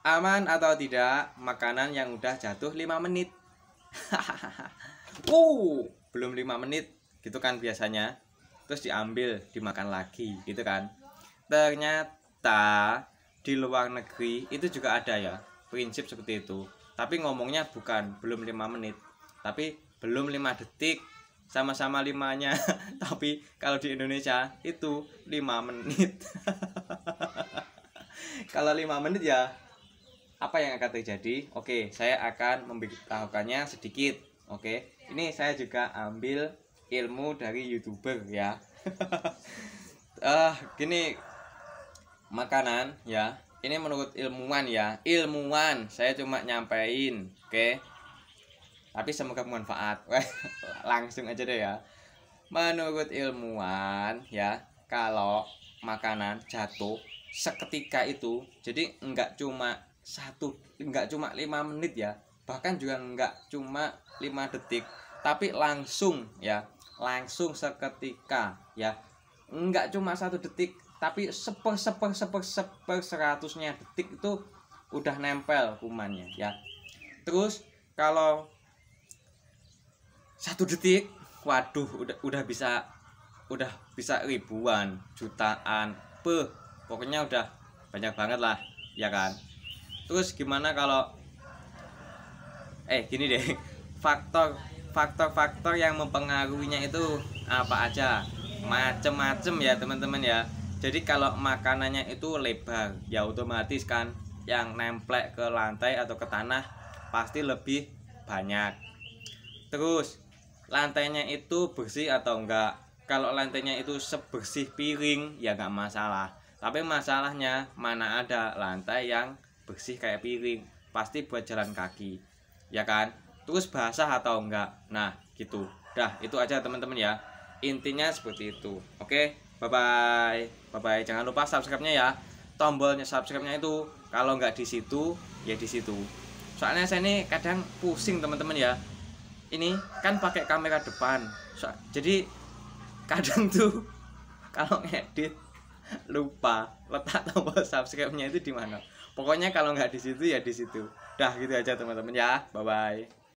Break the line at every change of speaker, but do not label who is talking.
Aman atau tidak makanan yang udah jatuh 5 menit? uh belum 5 menit gitu kan biasanya. Terus diambil, dimakan lagi gitu kan. Ternyata di luar negeri itu juga ada ya prinsip seperti itu. Tapi ngomongnya bukan belum 5 menit, tapi belum 5 detik sama-sama limanya tapi kalau di Indonesia itu 5 menit kalau 5 menit ya apa yang akan terjadi oke saya akan memberitahukannya sedikit oke ini saya juga ambil ilmu dari youtuber ya ah uh, gini makanan ya ini menurut ilmuwan ya ilmuwan saya cuma nyampein oke okay? tapi semoga bermanfaat langsung aja deh ya menurut ilmuwan ya kalau makanan jatuh seketika itu jadi enggak cuma satu nggak cuma lima menit ya bahkan juga nggak cuma lima detik tapi langsung ya langsung seketika ya nggak cuma satu detik tapi seper seper seper seper seratusnya detik itu udah nempel kumannya ya terus kalau satu detik waduh udah udah bisa udah bisa ribuan jutaan pe pokoknya udah banyak banget lah ya kan terus gimana kalau eh gini deh faktor faktor-faktor yang mempengaruhinya itu apa aja macem-macem ya teman-teman ya jadi kalau makanannya itu lebar ya otomatis kan yang nempel ke lantai atau ke tanah pasti lebih banyak terus lantainya itu bersih atau enggak kalau lantainya itu sebersih piring ya enggak masalah tapi masalahnya mana ada lantai yang bersih kayak piring pasti buat jalan kaki ya kan terus basah atau enggak nah gitu dah itu aja teman-teman ya intinya seperti itu oke bye bye bye bye jangan lupa subscribe nya ya tombolnya subscribe nya itu kalau enggak di situ ya di situ soalnya saya ini kadang pusing teman-teman ya ini kan pakai kamera depan so, jadi kadang tuh kalau ngedit lupa letak tombol subscribe nya itu di mana pokoknya kalau nggak di situ ya di situ dah gitu aja teman-teman ya bye bye